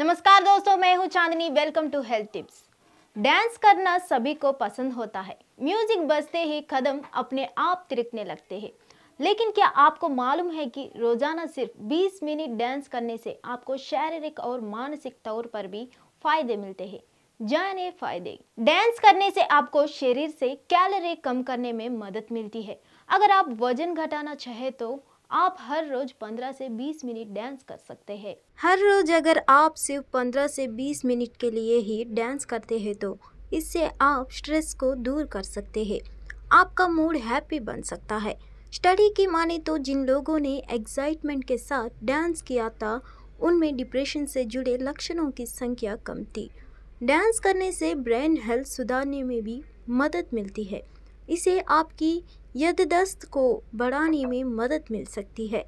नमस्कार दोस्तों मैं हूं Chandni welcome to health tips dance करना सभी को पसंद होता है म्यूजिक बजते ही कदम अपने आप तिरकने लगते हैं लेकिन क्या आपको मालूम है कि रोजाना सिर्फ 20 मिनट डांस करने से आपको शारीरिक और मानसिक तौर पर भी फायदे मिलते हैं जाने फायदे डांस करने से आपको शरीर से कैलोरी कम करने में मदद मिलती है अगर आप वजन घटाना चाहे तो आप हर रोज 15 से 20 मिनट डांस कर सकते हैं हर रोज अगर आप सिर्फ 15 से 20 मिनट के लिए ही डांस करते हैं तो इससे आप स्ट्रेस को दूर कर सकते हैं आपका मूड हैप्पी बन सकता है स्टडी की माने तो जिन लोगों ने एग्जाइटमेंट के साथ डांस किया था उनमें डिप्रेशन से जुड़े लक्षणों की संख्या कम थी डांस करने से ब्रेन हेल्थ सुधारने में भी मदद मिलती है इसे आपकी यददस्त को बढ़ाने में मदद मिल सकती है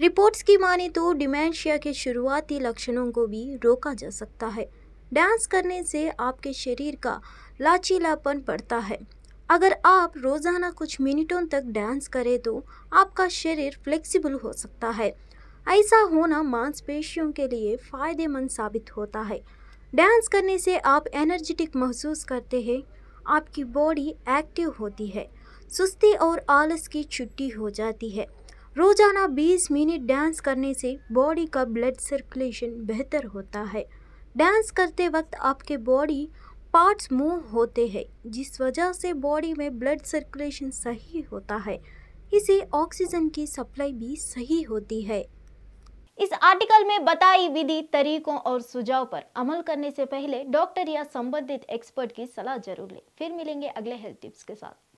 रिपोर्ट्स की माने तो डिमेंशिया के शुरुआती लक्षणों को भी रोका जा सकता है डांस करने से आपके शरीर का लाचीलापन पड़ता है अगर आप रोज़ाना कुछ मिनटों तक डांस करें तो आपका शरीर फ्लेक्सिबल हो सकता है ऐसा होना मांसपेशियों के लिए फ़ायदेमंद साबित होता है डांस करने से आप एनर्जेटिक महसूस करते हैं आपकी बॉडी एक्टिव होती है सुस्ती और आलस की छुट्टी हो जाती है रोजाना 20 मिनट डांस करने से बॉडी का ब्लड सर्कुलेशन बेहतर होता है डांस करते वक्त आपके बॉडी पार्ट्स मूव होते हैं जिस वजह से बॉडी में ब्लड सर्कुलेशन सही होता है इसे ऑक्सीजन की सप्लाई भी सही होती है इस आर्टिकल में बताई विधि तरीकों और सुझाव पर अमल करने से पहले डॉक्टर या संबंधित एक्सपर्ट की सलाह जरूर लें फिर मिलेंगे अगले हेल्थ टिप्स के साथ